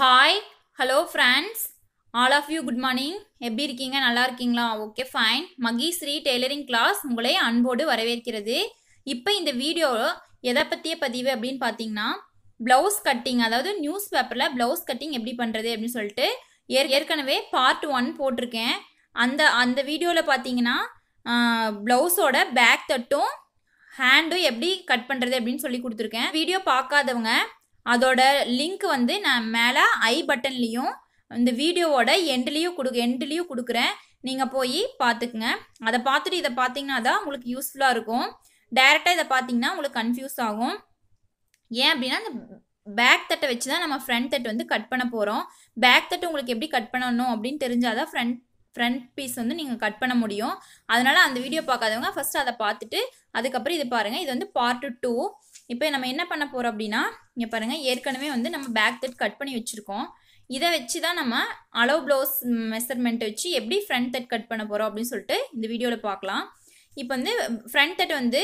hi hello friends all of you good morning எப்படி இருக்கீங்க நல்லா இருக்கீங்களா okay fine Shri tailoring class உங்களை அன்போடு வரவேற்கிறது இப்போ இந்த வீடியோ எதை பற்றிய பதிவு அப்படின்னு பார்த்தீங்கன்னா ப்ளவுஸ் கட்டிங் அதாவது நியூஸ் பேப்பரில் ப்ளவுஸ் கட்டிங் எப்படி பண்ணுறது அப்படின்னு சொல்லிட்டு ஏற்கனவே பார்ட் ஒன் போட்டிருக்கேன் அந்த அந்த வீடியோவில் பார்த்தீங்கன்னா ப்ளவுஸோட பேக் தட்டும் ஹேண்டும் எப்படி கட் பண்ணுறது அப்படின்னு சொல்லி கொடுத்துருக்கேன் வீடியோ பார்க்காதவங்க அதோட லிங்க் வந்து நான் மேலே ஐ பட்டன்லேயும் இந்த வீடியோவோட எண்ட்லேயும் கொடு எண்ட்லேயும் கொடுக்குறேன் நீங்கள் போய் பார்த்துக்குங்க அதை பார்த்துட்டு இதை பார்த்தீங்கன்னா தான் உங்களுக்கு யூஸ்ஃபுல்லாக இருக்கும் டைரெக்டாக இதை பார்த்தீங்கன்னா உங்களுக்கு கன்ஃபியூஸ் ஆகும் ஏன் அப்படின்னா இந்த பேக் தட்டை வச்சு தான் நம்ம ஃப்ரண்ட் தட்டு வந்து கட் பண்ண போகிறோம் பேக் தட்டு உங்களுக்கு எப்படி கட் பண்ணணும் அப்படின்னு தெரிஞ்சால் தான் ஃப்ரண்ட் ஃப்ரண்ட் பீஸ் வந்து நீங்கள் கட் பண்ண முடியும் அதனால் அந்த வீடியோ பார்க்காதவங்க ஃபஸ்ட்டு அதை பார்த்துட்டு அதுக்கப்புறம் இது பாருங்கள் இது வந்து பார்ட் டூ இப்போ நம்ம என்ன பண்ண போகிறோம் அப்படின்னா இங்கே பாருங்கள் ஏற்கனவே வந்து நம்ம பேக் தட் கட் பண்ணி வச்சுருக்கோம் இதை வச்சு தான் நம்ம அலோ ப்ளவுஸ் மெஷர்மெண்ட் வச்சு எப்படி ஃப்ரண்ட் தட் கட் பண்ண போகிறோம் அப்படின்னு சொல்லிட்டு இந்த வீடியோவில் பார்க்கலாம் இப்போ வந்து ஃப்ரண்ட் தட் வந்து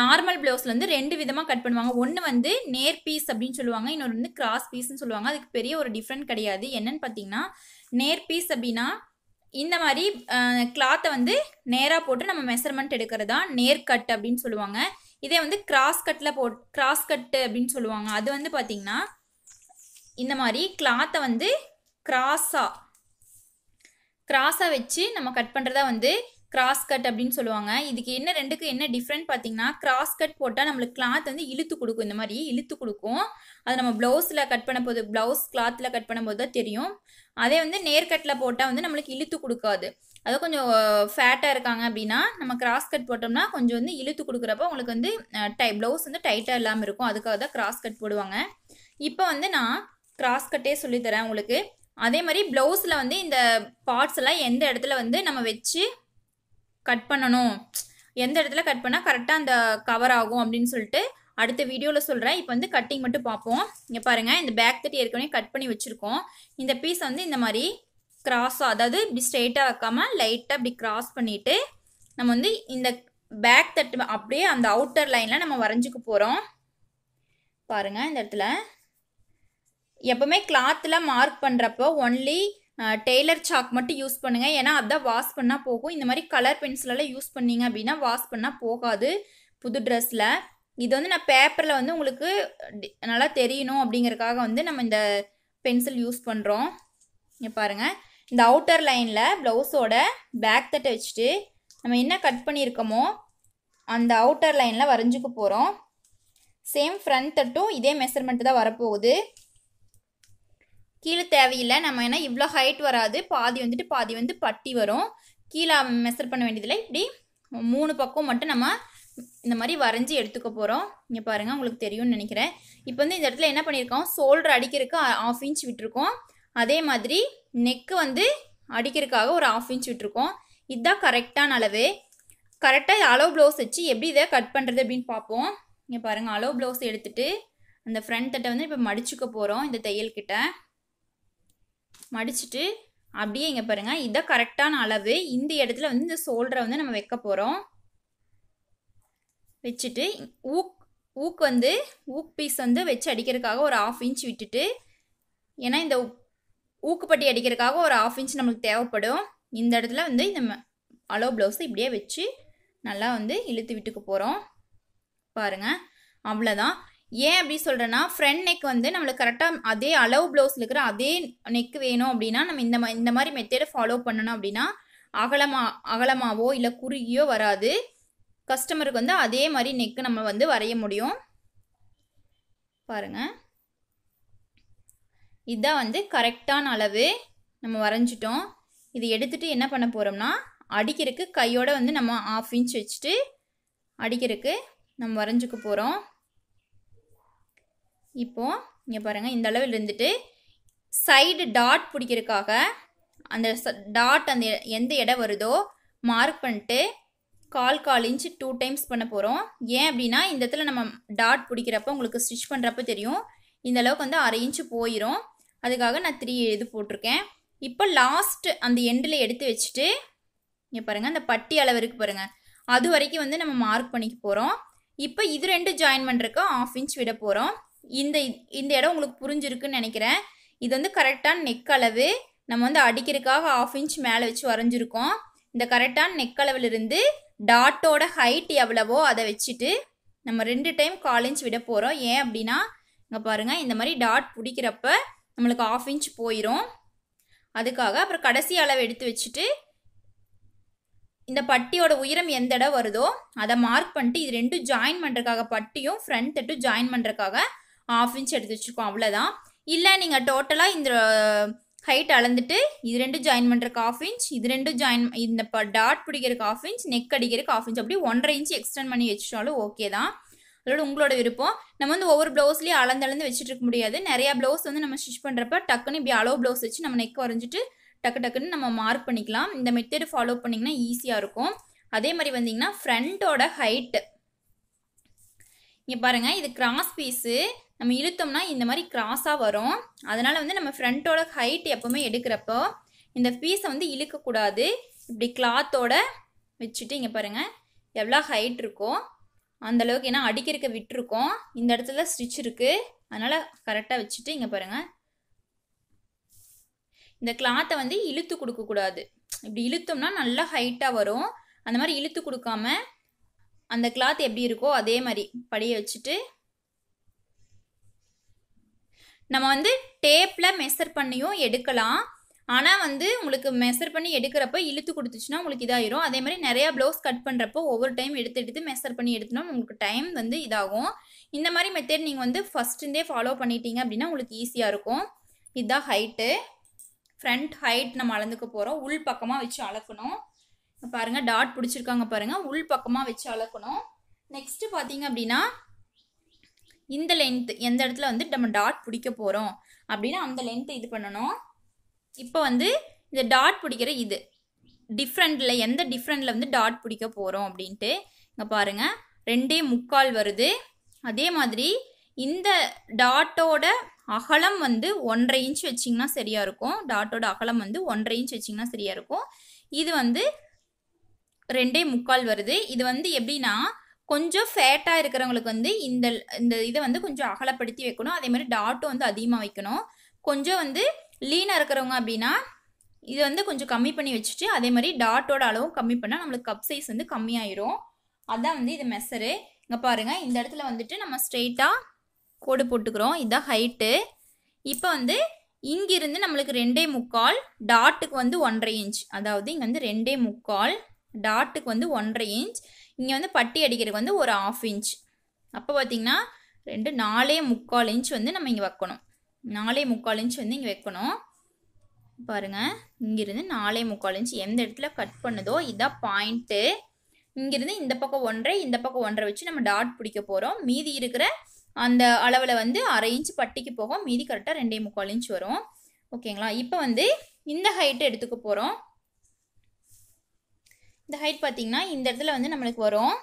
நார்மல் ப்ளவுஸில் வந்து ரெண்டு விதமாக கட் பண்ணுவாங்க ஒன்று வந்து நேர் பீஸ் அப்படின்னு சொல்லுவாங்க இன்னொரு வந்து கிராஸ் பீஸ்ன்னு சொல்லுவாங்க அதுக்கு பெரிய ஒரு டிஃப்ரெண்ட் கிடையாது என்னன்னு பார்த்தீங்கன்னா நேர் பீஸ் அப்படின்னா இந்த மாதிரி கிளாத்தை வந்து நேராக போட்டு நம்ம மெஷர்மெண்ட் எடுக்கிறது தான் நேர் கட் அப்படின்னு சொல்லுவாங்க இதே வந்து கிராஸ் கட்டில் போ கிராஸ் கட்டு அப்படின்னு சொல்லுவாங்க அது வந்து பார்த்திங்கன்னா இந்த மாதிரி கிளாத்தை வந்து கிராஸாக கிராஸாக வச்சு நம்ம கட் பண்ணுறதா வந்து கிராஸ் கட் அப்படின்னு சொல்லுவாங்க இதுக்கு என்ன ரெண்டுக்கு என்ன டிஃப்ரெண்ட் பார்த்தீங்கன்னா கிராஸ் கட் போட்டால் நம்மளுக்கு கிளாத் வந்து இழுத்து கொடுக்கும் இந்த மாதிரி இழுத்து கொடுக்கும் அது நம்ம ப்ளவுஸில் கட் பண்ண போது ப்ளவுஸ் கிளாத்தில் கட் பண்ணும்போது தான் தெரியும் அதே வந்து நேர்கட்டில் போட்டால் வந்து நம்மளுக்கு இழுத்து கொடுக்காது அது கொஞ்சம் ஃபேட்டாக இருக்காங்க அப்படின்னா நம்ம கிராஸ் கட் போட்டோம்னா கொஞ்சம் வந்து இழுத்து கொடுக்குறப்ப உங்களுக்கு வந்து டை ப்ளவுஸ் வந்து டைட்டாக இல்லாமல் இருக்கும் அதுக்காக தான் கிராஸ் கட் போடுவாங்க இப்போ வந்து நான் கிராஸ் கட்டே சொல்லித்தரேன் உங்களுக்கு அதே மாதிரி ப்ளவுஸில் வந்து இந்த பார்ட்ஸ் எல்லாம் எந்த இடத்துல வந்து நம்ம வச்சு கட் பண்ணணும் எந்த இடத்துல கட் பண்ணால் கரெக்டாக அந்த கவர் ஆகும் அப்படின்னு சொல்லிட்டு அடுத்த வீடியோவில் சொல்கிறேன் இப்போ வந்து கட்டிங் மட்டும் பார்ப்போம் இங்கே பாருங்கள் இந்த பேக் தட்டி ஏற்கனவே கட் பண்ணி வச்சுருக்கோம் இந்த பீஸ் வந்து இந்த மாதிரி கிராஸ் அதாவது இப்படி ஸ்ட்ரெயிட்டாக வைக்காம லைட்டாக இப்படி கிராஸ் பண்ணிவிட்டு நம்ம வந்து இந்த பேக் தட்டு அப்படியே அந்த அவுட்டர் லைனில் நம்ம வரைஞ்சிக்க போகிறோம் பாருங்கள் இந்த இடத்துல எப்போவுமே கிளாத்தில் மார்க் பண்ணுறப்போ ஒன்லி டெய்லர் சாக் மட்டும் யூஸ் பண்ணுங்கள் ஏன்னா அதான் வாஷ் பண்ணால் போகும் இந்த மாதிரி கலர் பென்சிலெல்லாம் யூஸ் பண்ணிங்க அப்படின்னா வாஷ் பண்ணால் போகாது புது ட்ரெஸ்ஸில் இது வந்து நான் பேப்பரில் வந்து உங்களுக்கு நல்லா தெரியணும் அப்படிங்கிறதுக்காக வந்து நம்ம இந்த பென்சில் யூஸ் பண்ணுறோம் இங்கே பாருங்கள் இந்த அவுட்டர் லைனில் ப்ளவுஸோட பேக் தட்டை வச்சுட்டு நம்ம என்ன கட் பண்ணியிருக்கோமோ அந்த அவுட்டர் லைனில் வரைஞ்சிக்க போகிறோம் சேம் ஃப்ரண்ட் தட்டும் இதே மெஷர்மெண்ட் தான் வரப்போகுது கீழே தேவையில்லை நம்ம ஏன்னா இவ்வளோ ஹைட் வராது பாதி வந்துட்டு பாதி வந்து பட்டி வரும் கீழே மெஷர் பண்ண வேண்டியதில்லை இப்படி மூணு பக்கம் மட்டும் நம்ம இந்த மாதிரி வரைஞ்சி எடுத்துக்க போகிறோம் இங்கே பாருங்கள் உங்களுக்கு தெரியும்னு நினைக்கிறேன் இப்போ வந்து இந்த இடத்துல என்ன பண்ணியிருக்கோம் சோல்டர் அடிக்கிறதுக்கு ஆஃப் இன்ச் விட்டுருக்கோம் அதே மாதிரி நெக்கு வந்து அடிக்கிறதுக்காக ஒரு ஆஃப் இன்ச் விட்டுருக்கோம் இதுதான் கரெக்டான அளவு கரெக்டாக அலோ ப்ளவுஸ் வச்சு எப்படி இதை கட் பண்ணுறது அப்படின்னு பார்ப்போம் இங்கே பாருங்கள் அலோ ப்ளவுஸ் எடுத்துகிட்டு அந்த ஃப்ரண்ட் தட்டை வந்து இப்போ மடிச்சுக்க போகிறோம் இந்த தையல்கிட்ட மடிச்சுட்டு அப்படியே இங்கே பாருங்கள் இதுதான் கரெக்டான அளவு இந்த இடத்துல வந்து இந்த சோல்டரை வந்து நம்ம வைக்க போகிறோம் வச்சுட்டு ஊக் ஊக் வந்து ஊக் பீஸ் வந்து வச்சு அடிக்கிறதுக்காக ஒரு ஆஃப் இன்ச் விட்டுட்டு ஏன்னா இந்த ஊக்குப்பட்டி அடிக்கிறதுக்காக ஒரு ஆஃப் இன்ச் நம்மளுக்கு தேவைப்படும் இந்த இடத்துல வந்து இந்த அலோ ப்ளவுஸை இப்படியே வச்சு நல்லா வந்து இழுத்து விட்டுக்கு போகிறோம் பாருங்கள் அவ்வளோதான் ஏன் அப்படி சொல்கிறேன்னா ஃப்ரண்ட் நெக் வந்து நம்மளுக்கு கரெக்டாக அதே அளவு ப்ளவுஸில் இருக்கிற அதே நெக் வேணும் அப்படின்னா நம்ம இந்த மா இந்த மாதிரி மெத்தேடை ஃபாலோ பண்ணணும் அப்படின்னா அகலமா அகலமாவோ இல்லை குறுகியோ வராது கஸ்டமருக்கு வந்து அதே மாதிரி நெக்கு நம்ம வந்து வரைய முடியும் பாருங்கள் இதுதான் வந்து கரெக்டான அளவு நம்ம வரைஞ்சிட்டோம் இது எடுத்துகிட்டு என்ன பண்ண போகிறோம்னா அடிக்கிறதுக்கு கையோடு வந்து நம்ம ஆஃப் இன்ச் வச்சுட்டு அடிக்கிறதுக்கு நம்ம வரைஞ்சிக்க போகிறோம் இப்போது இங்கே பாருங்கள் இந்த அளவில் இருந்துட்டு சைடு டாட் பிடிக்கிறதுக்காக அந்த டாட் அந்த எந்த இடம் வருதோ மார்க் பண்ணிட்டு கால் கால் இன்ச்சு டூ டைம்ஸ் பண்ண போகிறோம் ஏன் அப்படின்னா இந்த இடத்துல நம்ம டாட் பிடிக்கிறப்ப உங்களுக்கு ஸ்டிச் பண்ணுறப்ப தெரியும் இந்த அளவுக்கு வந்து அரை இன்ச்சு போயிடும் அதுக்காக நான் த்ரீ இது போட்டிருக்கேன் இப்போ லாஸ்ட்டு அந்த எண்டில் எடுத்து வச்சுட்டு இங்கே பாருங்கள் அந்த பட்டி அளவு இருக்குது பாருங்கள் அது வரைக்கும் வந்து நம்ம மார்க் பண்ணிக்க போகிறோம் இப்போ இது ரெண்டு ஜாயின் பண்ணுறக்கு ஆஃப் இன்ச் விட போகிறோம் இந்த இந்த இடம் உங்களுக்கு புரிஞ்சிருக்குன்னு நினைக்கிறேன் இது வந்து கரெக்டான நெக் அளவு நம்ம வந்து அடிக்கிறதுக்காக ஆஃப் இன்ச் மேலே வச்சு வரைஞ்சிருக்கோம் இந்த கரெக்டான நெக் அளவிலிருந்து டாட்டோட ஹைட் எவ்வளவோ அதை வச்சுட்டு நம்ம ரெண்டு டைம் கால் இன்ச் விட போகிறோம் ஏன் அப்படின்னா இங்கே பாருங்கள் இந்த மாதிரி டாட் பிடிக்கிறப்ப நம்மளுக்கு ஆஃப் இன்ச் போயிடும் அதுக்காக அப்புறம் கடைசி அளவு எடுத்து வச்சுட்டு இந்த பட்டியோட உயரம் எந்த இடம் வருதோ அதை மார்க் பண்ணிட்டு இது ரெண்டும் ஜாயின் பண்ணுறக்காக பட்டியும் ஃப்ரண்ட் தட்டும் ஜாயின் பண்ணுறக்காக ஆஃப் இன்ச் எடுத்து வச்சுருக்கோம் அவ்வளோதான் இல்லை நீங்கள் டோட்டலாக இந்த ஹைட் அளந்துட்டு இது ரெண்டும் ஜாயின் பண்ணுறக்கு ஆஃப் இன்ச் இது ரெண்டும் ஜாயின் இந்த டாட் பிடிக்கிறதுக்கு ஆஃப் இன்ச் நெக் அடிக்கிறதுக்கு ஆஃப் இன்ச் அப்படி ஒன்றரை இன்ச் எக்ஸ்டெண்ட் பண்ணி வச்சிட்டாலும் ஓகே தான் அதோட உங்களோட விருப்பம் நம்ம வந்து ஒவ்வொரு ப்ளவுஸ்லேயும் அளந்து வச்சுட்டு இருக்க முடியாது நிறையா ப்ளவுஸ் வந்து நம்ம ஸ்டிச் பண்ணுறப்ப டக்குன்னு இப்படி அளவு ப்ளவுஸ் வச்சு நம்ம நெக் வரைஞ்சிட்டு டக்கு டக்குன்னு நம்ம மார்க் பண்ணிக்கலாம் இந்த மெத்தடு ஃபாலோ பண்ணிங்கன்னா ஈஸியாக இருக்கும் அதே மாதிரி வந்தீங்கன்னா ஃப்ரண்ட்டோட ஹைட்டு இங்கே பாருங்கள் இது கிராஸ் பீஸு நம்ம இழுத்தோம்னா இந்த மாதிரி கிராஸாக வரும் அதனால் வந்து நம்ம ஃப்ரண்ட்டோட ஹைட் எப்போவுமே எடுக்கிறப்போ இந்த பீஸை வந்து இழுக்கக்கூடாது இப்படி கிளாத்தோட வச்சுட்டு இங்கே பாருங்கள் எவ்வளோ ஹைட் இருக்கோ அந்தளவுக்கு ஏன்னா அடிக்கிறக்க விட்டுருக்கோம் இந்த இடத்துல ஸ்டிச் இருக்குது அதனால் கரெக்டாக வச்சுட்டு இங்கே பாருங்கள் இந்த கிளாத்தை வந்து இழுத்து கொடுக்கக்கூடாது இப்படி இழுத்தோம்னா நல்லா ஹைட்டாக வரும் அந்த மாதிரி இழுத்து கொடுக்காம அந்த கிளாத் எப்படி இருக்கோ அதே மாதிரி படிய வச்சுட்டு நம்ம வந்து டேப்பில் மெஷர் பண்ணியும் எடுக்கலாம் ஆனால் வந்து உங்களுக்கு மெஷர் பண்ணி எடுக்கிறப்ப இழுத்து கொடுத்துச்சுன்னா உங்களுக்கு இதாகிடும் அதே மாதிரி நிறையா ப்ளவுஸ் கட் பண்ணுறப்போ ஒவ்வொரு டைம் எடுத்து எடுத்து மெஷர் பண்ணி எடுத்தினா உங்களுக்கு டைம் வந்து இதாகும் இந்த மாதிரி மெத்தட் நீங்கள் வந்து ஃபஸ்ட்டுந்தே ஃபாலோ பண்ணிட்டீங்க அப்படின்னா உங்களுக்கு ஈஸியாக இருக்கும் இதுதான் ஹைட்டு ஃப்ரண்ட் ஹைட் நம்ம அளந்துக்க போகிறோம் உள் பக்கமாக வச்சு அளக்கணும் பாருங்கள் டாட் பிடிச்சிருக்காங்க பாருங்கள் உள் பக்கமாக வச்சு அளக்கணும் நெக்ஸ்ட்டு பார்த்தீங்க அப்படின்னா இந்த லென்த் எந்த இடத்துல வந்து நம்ம டாட் பிடிக்க போகிறோம் அப்படின்னா அந்த லென்த்து இது பண்ணணும் இப்போ வந்து இந்த டாட் பிடிக்கிற இது டிஃப்ரெண்டில் எந்த டிஃப்ரெண்டில் வந்து டாட் பிடிக்க போகிறோம் அப்படின்ட்டு இங்கே பாருங்கள் ரெண்டே முக்கால் வருது அதே மாதிரி இந்த டாட்டோட அகலம் வந்து ஒன்றரை இன்ச் வச்சிங்கன்னா சரியாக இருக்கும் டாட்டோட அகலம் வந்து ஒன்றரை இன்ச் வச்சிங்கன்னா சரியாக இருக்கும் இது வந்து ரெண்டே முக்கால் வருது இது வந்து எப்படின்னா கொஞ்சம் ஃபேட்டாக இருக்கிறவங்களுக்கு வந்து இந்த இந்த இதை வந்து கொஞ்சம் அகலப்படுத்தி வைக்கணும் அதே மாதிரி டாட்டும் வந்து அதிகமாக வைக்கணும் கொஞ்சம் வந்து லீனாக இருக்கிறவங்க அப்படின்னா இது வந்து கொஞ்சம் கம்மி பண்ணி வச்சுட்டு அதே மாதிரி டாட்டோட அளவும் கம்மி பண்ணால் நம்மளுக்கு கப் சைஸ் வந்து கம்மியாயிரும் அதான் வந்து இது மெசரு இங்கே பாருங்கள் இந்த இடத்துல வந்துட்டு நம்ம ஸ்ட்ரெயிட்டாக கோடு போட்டுக்கிறோம் இதுதான் ஹைட்டு இப்போ வந்து இங்கிருந்து நம்மளுக்கு ரெண்டே முக்கால் டாட்டுக்கு வந்து ஒன்றரை இன்ச் அதாவது இங்கே வந்து ரெண்டே முக்கால் டாட்டுக்கு வந்து ஒன்றரை இன்ச் இங்கே வந்து பட்டி அடிக்கிறதுக்கு வந்து ஒரு ஆஃப் இன்ச் அப்போ பார்த்திங்கன்னா ரெண்டு நாலே முக்கால் இன்ச் வந்து நம்ம இங்கே வைக்கணும் நாலே முக்கால் இன்ச் வந்து இங்கே வைக்கணும் பாருங்கள் இங்கிருந்து நாலே முக்கால் இன்ச் எந்த இடத்துல கட் பண்ணுதோ இதான் பாயிண்ட்டு இங்கிருந்து இந்த பக்கம் ஒன்றரை இந்த பக்கம் ஒன்றரை வச்சு நம்ம டாட் பிடிக்க போகிறோம் மீதி இருக்கிற அந்த அளவில் வந்து அரை இன்ச் பட்டிக்கு போகும் மீதி கரெக்டாக ரெண்டே முக்கால் இன்ச் வரும் ஓகேங்களா இப்போ வந்து இந்த ஹைட்டு எடுத்துக்க போகிறோம் இந்த ஹைட் பார்த்திங்கன்னா இந்த இடத்துல வந்து நம்மளுக்கு வரும்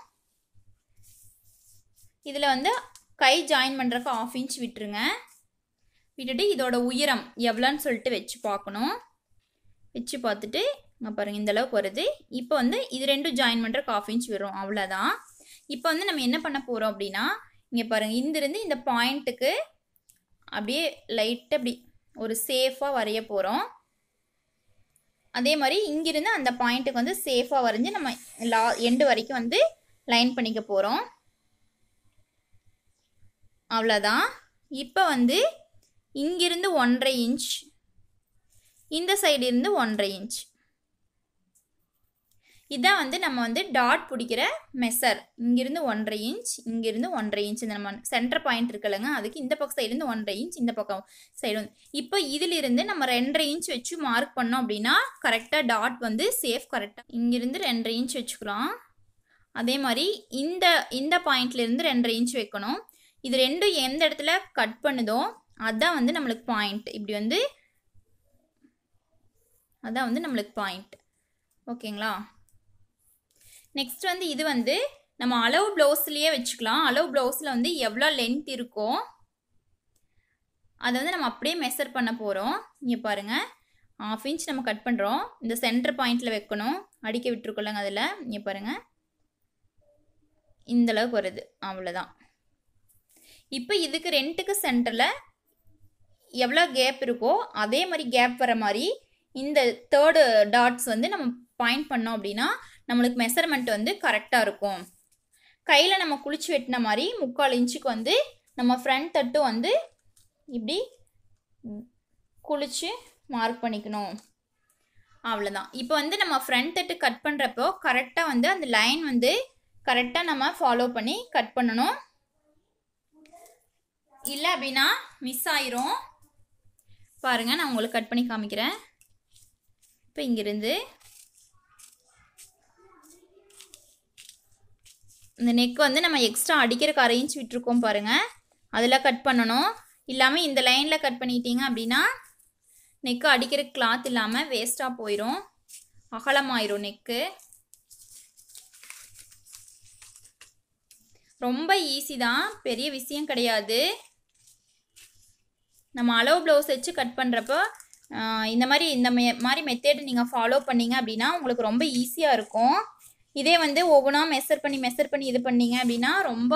இதில் வந்து கை ஜாயின் பண்ணுறக்கு ஆஃப் இன்ச் விட்டுருங்க விட்டுட்டு இதோட உயரம் எவ்வளோன்னு சொல்லிட்டு வச்சு பார்க்கணும் வச்சு பார்த்துட்டு இங்கே பாருங்கள் இந்தளவுக்கு வருது இப்போ வந்து இது ரெண்டும் ஜாயின் பண்ணுற காஃபி இன்ச் வரும் அவ்வளோதான் இப்போ வந்து நம்ம என்ன பண்ண போகிறோம் அப்படின்னா இங்கே பாருங்கள் இந்திருந்து இந்த பாயிண்ட்டுக்கு அப்படியே லைட்டாக அப்படி ஒரு சேஃபாக வரைய போகிறோம் அதே மாதிரி இங்கிருந்து அந்த பாயிண்ட்டுக்கு வந்து சேஃபாக வரைஞ்சி நம்ம லா எண்டு வரைக்கும் வந்து லைன் பண்ணிக்க போகிறோம் அவ்வளோதான் இப்போ வந்து இங்கிருந்து ஒன்றரை இன்ச் இந்த சைடிருந்து ஒன்றரை இன்ச் இதான் வந்து நம்ம வந்து டாட் பிடிக்கிற மெசர் இங்கிருந்து ஒன்றரை இன்ச் இங்கிருந்து ஒன்றரை இன்ச் இந்த நம்ம சென்டர் பாயிண்ட் இருக்குல்லங்க அதுக்கு இந்த பக்கம் சைடுலேருந்து ஒன்றரை இன்ச் இந்த பக்கம் சைடு வந்து இப்போ இதிலிருந்து நம்ம ரெண்டரை இன்ச் வச்சு மார்க் பண்ணோம் அப்படின்னா கரெக்டாக டாட் வந்து சேஃப் கரெக்டாக இங்கிருந்து ரெண்டரை இன்ச் வச்சுக்கலாம் அதே மாதிரி இந்த இந்த பாயிண்ட்லேருந்து ரெண்டரை இன்ச் வைக்கணும் இது ரெண்டும் எந்த இடத்துல கட் பண்ணுதோ அதுதான் வந்து நம்மளுக்கு பாயிண்ட் இப்படி வந்து அதான் வந்து நம்மளுக்கு பாயிண்ட் ஓகேங்களா நெக்ஸ்ட் வந்து இது வந்து நம்ம அளவு ப்ளவுஸ்லேயே வச்சுக்கலாம் அளவு ப்ளவுஸில் வந்து எவ்வளோ லென்த் இருக்கோ அதை வந்து நம்ம அப்படியே மெஷர் பண்ண போகிறோம் இங்கே பாருங்கள் ஆஃப் இன்ச் நம்ம கட் பண்ணுறோம் இந்த சென்டர் பாயிண்டில் வைக்கணும் அடிக்க விட்டுருக்கோல்லங்க அதில் இங்கே பாருங்கள் இந்தளவுக்கு வருது அவ்வளோதான் இப்போ இதுக்கு ரெண்டுக்கு சென்டரில் எவ்வளோ கேப் இருக்கோ அதே மாதிரி கேப் வர மாதிரி இந்த தேர்டு டாட்ஸ் வந்து நம்ம பாயிண்ட் பண்ணோம் அப்படின்னா நம்மளுக்கு மெஷர்மெண்ட் வந்து கரெக்டாக இருக்கும் கையில் நம்ம குளிச்சு வெட்டின மாதிரி முக்கால் இன்ச்சுக்கு வந்து நம்ம ஃப்ரண்ட் தட்டு வந்து இப்படி குளிச்சு மார்க் பண்ணிக்கணும் அவ்வளோதான் இப்போ வந்து நம்ம ஃப்ரண்ட் தட்டு கட் பண்ணுறப்போ கரெக்டாக வந்து அந்த லைன் வந்து கரெக்டாக நம்ம ஃபாலோ பண்ணி கட் பண்ணணும் இல்லை அப்படின்னா மிஸ் ஆயிரும் பாருங்கள் நான் உங்களுக்கு கட் பண்ணி காமிக்கிறேன் இப்போ இங்கிருந்து இந்த நெக் வந்து நம்ம எக்ஸ்ட்ரா அடிக்கிறக்கு அரேஞ்ச் விட்டுருக்கோம் பாருங்கள் அதில் கட் பண்ணணும் இல்லாமல் இந்த லைனில் கட் பண்ணிட்டீங்க அப்படின்னா நெக்கு அடிக்கிற கிளாத் இல்லாமல் வேஸ்ட்டாக போயிடும் அகலமாயிரும் நெக்கு ரொம்ப ஈஸி தான் பெரிய விஷயம் கிடையாது நம்ம அளவு ப்ளவுஸ் வச்சு கட் பண்ணுறப்போ இந்த மாதிரி இந்த மாதிரி மெத்தேடு நீங்கள் ஃபாலோ பண்ணிங்க அப்படின்னா உங்களுக்கு ரொம்ப ஈஸியாக இருக்கும் இதே வந்து ஒவ்வொன்றா மெஷர் பண்ணி மெஷர் பண்ணி இது பண்ணிங்க அப்படின்னா ரொம்ப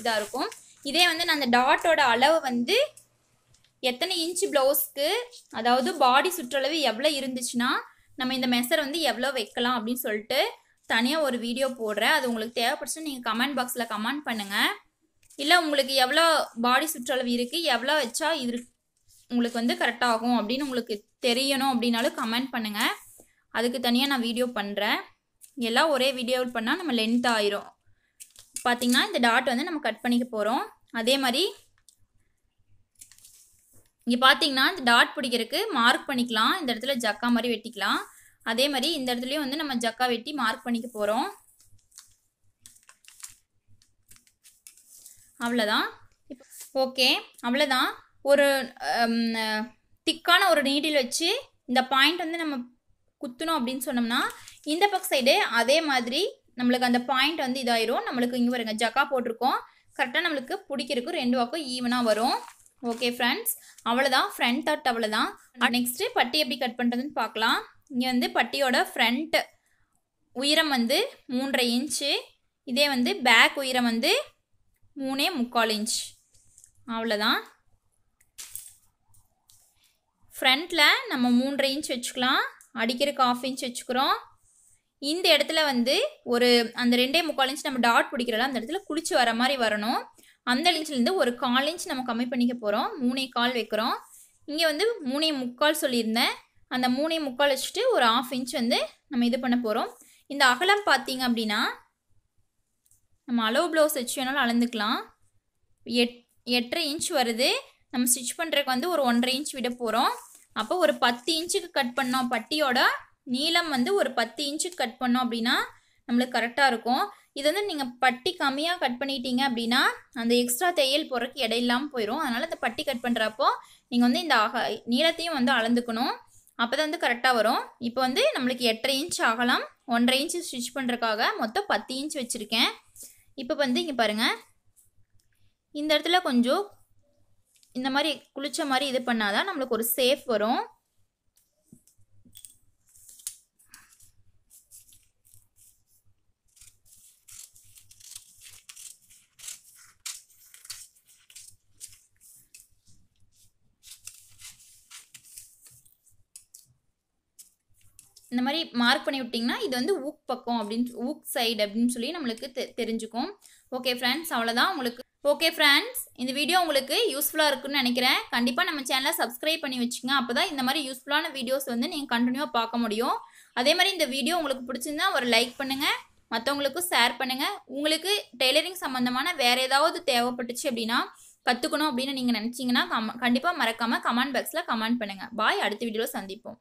இதாக இருக்கும் இதே வந்து நான் அந்த டாட்டோட அளவு வந்து எத்தனை இன்ச்சு ப்ளவுஸ்க்கு அதாவது பாடி சுற்றளவு எவ்வளோ இருந்துச்சுன்னா நம்ம இந்த மெஷர் வந்து எவ்வளோ வைக்கலாம் அப்படின்னு சொல்லிட்டு தனியாக ஒரு வீடியோ போடுறேன் அது உங்களுக்கு தேவைப்படுச்சுன்னு நீங்கள் கமெண்ட் பாக்ஸில் கமெண்ட் பண்ணுங்கள் இல்லை உங்களுக்கு எவ்வளோ பாடி சுற்றளவு இருக்குது எவ்வளோ வச்சா இது உங்களுக்கு வந்து ஆகும் அப்படின்னு உங்களுக்கு தெரியணும் அப்படின்னாலும் கமெண்ட் பண்ணுங்கள் அதுக்கு தனியாக நான் வீடியோ பண்ணுறேன் எல்லாம் ஒரே வீடியோ பண்ணால் நம்ம லென்த் ஆயிரும் பார்த்தீங்கன்னா இந்த டாட் வந்து நம்ம கட் பண்ணிக்க போகிறோம் அதே மாதிரி இங்கே பார்த்தீங்கன்னா இந்த டாட் பிடிக்கிறதுக்கு மார்க் பண்ணிக்கலாம் இந்த இடத்துல ஜக்கா மாதிரி வெட்டிக்கலாம் அதே மாதிரி இந்த இடத்துலையும் வந்து நம்ம ஜக்கா வெட்டி மார்க் பண்ணிக்க போகிறோம் அவ்வளோதான் ஓகே அவ்வளோதான் ஒரு திக்கான ஒரு நீடில் வச்சு இந்த பாயிண்ட் வந்து நம்ம குத்தணும் அப்படின்னு சொன்னோம்னா இந்த பக்க சைடு அதே மாதிரி நம்மளுக்கு அந்த பாயிண்ட் வந்து இதாயிரும் நம்மளுக்கு இங்கே வருங்க ஜக்கா போட்டிருக்கோம் கரெக்டாக நம்மளுக்கு பிடிக்கிறதுக்கும் ரெண்டு வாக்கும் ஈவனாக வரும் ஓகே ஃப்ரெண்ட்ஸ் அவ்வளோதான் ஃப்ரண்ட் தட் அவ்வளோதான் நெக்ஸ்ட்டு பட்டி எப்படி கட் பண்ணுறதுன்னு பார்க்கலாம் இங்கே வந்து பட்டியோட ஃப்ரண்ட் உயரம் வந்து மூன்றரை இன்ச்சு இதே வந்து பேக் உயரம் வந்து மூணே முக்கால் இன்ச் அவ்வளோதான் ஃப்ரண்ட்டில் நம்ம மூன்றரை இன்ச் வச்சுக்கலாம் அடிக்கிறதுக்கு ஆஃப் இன்ச் வச்சுக்கிறோம் இந்த இடத்துல வந்து ஒரு அந்த ரெண்டே முக்கால் இன்ச் நம்ம டாட் பிடிக்கிறோம் அந்த இடத்துல குளிச்சு வர மாதிரி வரணும் அந்த இன்ச்சிலேருந்து ஒரு கால் இன்ச் நம்ம கம்மி பண்ணிக்க போகிறோம் மூணே கால் வைக்கிறோம் இங்கே வந்து மூணே முக்கால் சொல்லியிருந்தேன் அந்த மூணே முக்கால் வச்சுட்டு ஒரு ஆஃப் இன்ச் வந்து நம்ம இது பண்ண போகிறோம் இந்த அகலம் பார்த்தீங்க அப்படின்னா நம்ம அளவு ப்ளவுஸ் வச்சு வேணாலும் அளந்துக்கலாம் எட் எட்டரை இன்ச் வருது நம்ம ஸ்டிச் பண்ணுறதுக்கு வந்து ஒரு ஒன்றரை இன்ச் விட போகிறோம் அப்போ ஒரு பத்து இன்ச்சுக்கு கட் பண்ணோம் பட்டியோட நீளம் வந்து ஒரு பத்து இன்ச்சுக்கு கட் பண்ணோம் அப்படின்னா நம்மளுக்கு கரெக்டாக இருக்கும் இது வந்து நீங்கள் பட்டி கம்மியாக கட் பண்ணிட்டீங்க அப்படின்னா அந்த எக்ஸ்ட்ரா தையல் போகிறக்கு இடையில்லாமல் போயிடும் அதனால் அந்த பட்டி கட் பண்ணுறப்போ நீங்கள் வந்து இந்த அக நீளத்தையும் வந்து அளந்துக்கணும் அப்போ தான் வந்து கரெக்டாக வரும் இப்போ வந்து நம்மளுக்கு எட்டரை இன்ச் ஆகலாம் ஒன்றரை இன்ச் ஸ்டிச் பண்ணுறக்காக மொத்தம் பத்து இன்ச் வச்சுருக்கேன் இப்போ வந்து இங்கே பாருங்கள் இந்த இடத்துல கொஞ்சம் இந்த மாதிரி குளிச்ச மாதிரி இது பண்ணாதான் நம்மளுக்கு ஒரு சேஃப் வரும் இந்த மாதிரி மார்க் பண்ணி விட்டிங்கன்னா இது வந்து ஊக் பக்கம் அப்படின்னு ஊக் சைடு அப்படின்னு சொல்லி நம்மளுக்கு தெ தெரிஞ்சுக்கும் ஓகே ஃப்ரெண்ட்ஸ் அவ்வளோதான் உங்களுக்கு ஓகே ஃப்ரெண்ட்ஸ் இந்த வீடியோ உங்களுக்கு யூஸ்ஃபுல்லாக இருக்குன்னு நினைக்கிறேன் கண்டிப்பாக நம்ம சேனலை சப்ஸ்கிரைப் பண்ணி வச்சுங்க அப்போ தான் இந்த மாதிரி யூஸ்ஃபுல்லான வீடியோஸ் வந்து நீங்கள் கண்டினியூவாக பார்க்க முடியும் அதே மாதிரி இந்த வீடியோ உங்களுக்கு பிடிச்சிருந்தா ஒரு லைக் பண்ணுங்கள் மற்றவங்களுக்கும் ஷேர் பண்ணுங்கள் உங்களுக்கு டெய்லரிங் சம்மந்தமான வேறு ஏதாவது தேவைப்பட்டுச்சு அப்படின்னா கற்றுக்கணும் அப்படின்னு நீங்கள் நினச்சிங்கன்னா கம கண்டிப்பாக மறக்காமல் கமெண்ட் பாக்ஸில் கமெண்ட் பண்ணுங்கள் பாய் அடுத்த வீடியோவில் சந்திப்போம்